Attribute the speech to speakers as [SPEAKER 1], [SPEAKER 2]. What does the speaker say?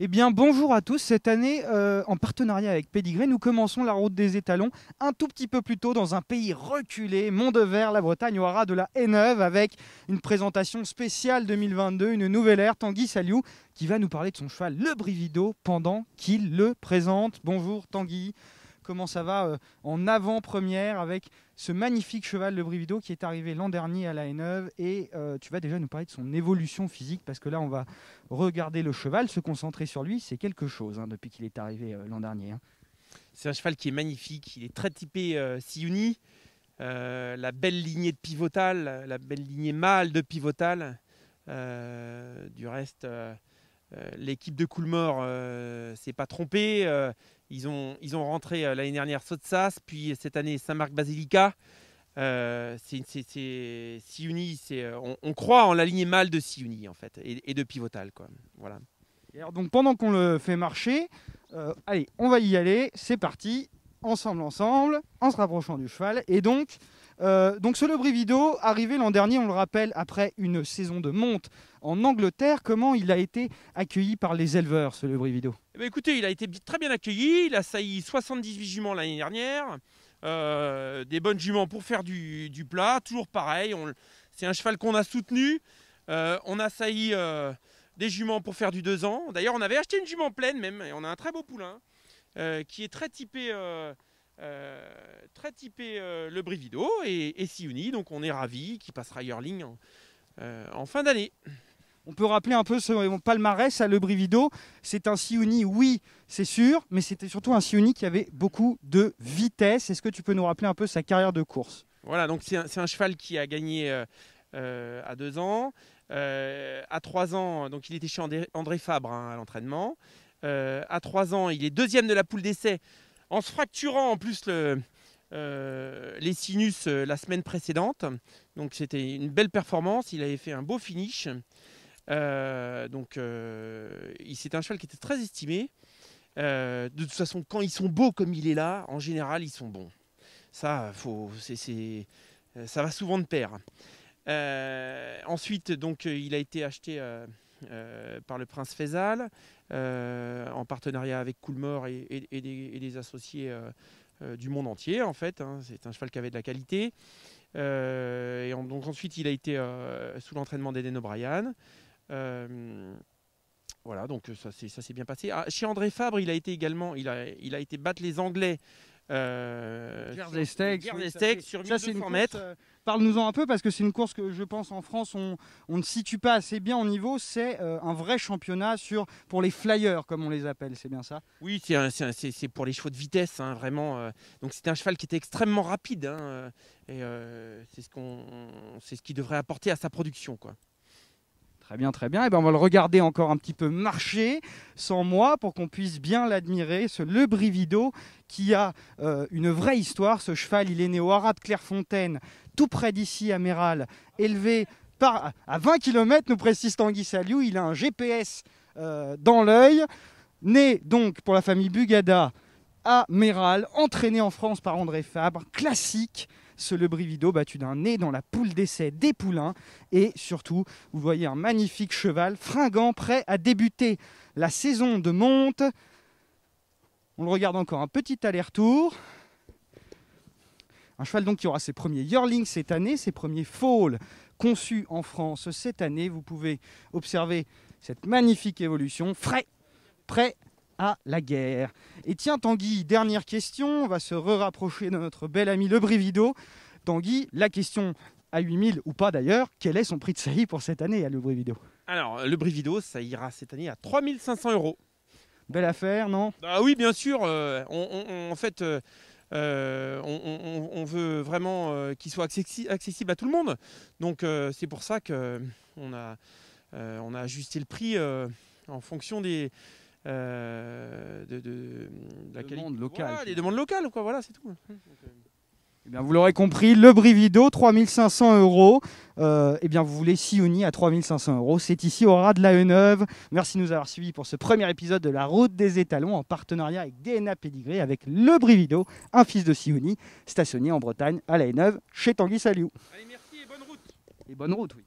[SPEAKER 1] Eh bien, bonjour à tous. Cette année, euh, en partenariat avec Pedigree, nous commençons la route des étalons un tout petit peu plus tôt dans un pays reculé, Mont-de-Vert, la Bretagne, au de la Haineuve, avec une présentation spéciale 2022, une nouvelle ère. Tanguy Saliou qui va nous parler de son cheval, le Brivido, pendant qu'il le présente. Bonjour Tanguy comment ça va euh, en avant-première avec ce magnifique cheval de Brivido qui est arrivé l'an dernier à la 9 Et euh, tu vas déjà nous parler de son évolution physique parce que là, on va regarder le cheval, se concentrer sur lui. C'est quelque chose hein, depuis qu'il est arrivé euh, l'an dernier. Hein. C'est
[SPEAKER 2] un cheval qui est magnifique. Il est très typé Siouni. la belle lignée de Pivotal, la belle lignée mâle de Pivotal. du reste, l'équipe de ne s'est pas trompée. Ils ont, ils ont rentré euh, l'année dernière Sotsas, puis cette année Saint-Marc-Basilica. Euh, Siouni, euh, on, on, croit en la lignée mâle de Siouni en fait, et, de Pivotal. Quoi. Voilà.
[SPEAKER 1] alors, donc pendant qu'on le fait marcher, euh, allez, on va y aller, c'est parti, ensemble, ensemble, en se rapprochant du cheval. Et donc, euh, donc ce Lebrivido, arrivé l'an dernier, on le rappelle, après une saison de monte en Angleterre, comment il a été accueilli par les éleveurs, ce Lebrivido
[SPEAKER 2] eh ben, Écoutez, il a été très bien accueilli, il a sailli 78 juments l'année dernière, euh, des bonnes juments pour faire du, plat, toujours pareil, c'est un cheval qu'on a soutenu, euh, on a sailli des juments pour faire du 2 ans, d'ailleurs on avait acheté une jument pleine même, et on a un très beau poulain qui est très typé euh, très typé euh, le Brivido et, et Siouni, donc on est
[SPEAKER 1] ravi qu'il passera Yearling euh, en, fin d'année. On peut rappeler un peu son palmarès à Le Brivido. C'est un Siouni, oui, c'est sûr, mais c'était surtout un Siouni qui avait beaucoup de vitesse. Est-ce que tu peux nous rappeler un peu sa carrière de course
[SPEAKER 2] Voilà, donc c'est un, cheval qui a gagné à deux ans. à trois ans, donc il était chez André, Fabre hein, à l'entraînement. à trois ans, il est deuxième de la poule d'essai en se fracturant en plus le, euh, les sinus euh, la semaine précédente. Donc c'était une belle performance, il avait fait un beau finish. Euh, donc euh, c'est un cheval qui était très estimé. de toute façon, quand ils sont beaux comme il est là, en général, ils sont bons. Ça, ça va souvent de pair. ensuite, donc, il a été acheté euh, par le prince Faisal, euh, en partenariat avec Coolmore et, et, des, associés euh, du monde entier, en fait. Hein. C'est un cheval qui avait de la qualité. et donc ensuite, il a été sous l'entraînement d'Eden O'Brien. voilà, donc ça s'est bien passé. Ah, chez André Fabre, il a été également, il a, il a été battre les Anglais. Euh, Guerre sur 1200 Parle-nous-en
[SPEAKER 1] un peu parce que c'est une course que je pense en France on, ne situe pas assez bien au niveau. C'est euh, un vrai championnat sur, pour les flyers comme on les appelle, c'est bien ça
[SPEAKER 2] Oui, c'est pour les chevaux de vitesse, hein, vraiment. Euh. donc c'était un cheval qui était extrêmement rapide hein, euh, et c'est ce, qu'on,
[SPEAKER 1] ce qu'il devrait apporter à sa production. Quoi. Très bien, très bien. Et eh ben on va le regarder encore un petit peu marcher sans moi pour qu'on puisse bien l'admirer. Ce Le qui a euh, une vraie histoire. Ce cheval, il est né au Haras de Clairefontaine, tout près d'ici à Méral, élevé par, à 20 km, nous précise Tanguy Saliou. Il a un GPS euh, dans l'œil. Né donc pour la famille Bugada à Méral, entraîné en France par André Fabre, classique ce Lebrivido battu d'un nez dans la poule d'essai des poulains. Et surtout, vous voyez un magnifique cheval fringant prêt à débuter la saison de monte. On le regarde encore, un petit aller-retour. Un cheval donc qui aura ses premiers yearlings cette année, ses premiers foals conçus en France cette année. Vous pouvez observer cette magnifique évolution, frais, prêt à la guerre. Et tiens Tanguy, dernière question, on va se rapprocher de notre bel ami Le Brivido. Tanguy, la question à 8000 ou pas d'ailleurs, quel est son prix de saillie pour cette année à Le Brivido
[SPEAKER 2] Alors, Le Brivido, ça ira cette année à 3500 euros.
[SPEAKER 1] Belle affaire, non
[SPEAKER 2] Ah oui, bien sûr. Euh, en fait, euh, euh, on, veut vraiment qu'il soit accessible à tout le monde. Donc c'est pour ça que on a, on a ajusté le prix en fonction des, des euh, de, de, locale. demandes locales, quoi, voilà, c'est tout. Hum.
[SPEAKER 1] Eh bien, vous l'aurez compris, le Brivido, 3500 euros. Euh, eh bien, vous voulez Sioni à 3500 euros. C'est ici au Ras de la 9 Merci de nous avoir suivis pour ce premier épisode de La Route des Étalons en partenariat avec DNA Pédigré, avec le Brivido, un fils de Sioni, stationné en Bretagne, à la 9 chez Tanguy Saliou. Allez, merci et bonne route. Et bonne route, oui.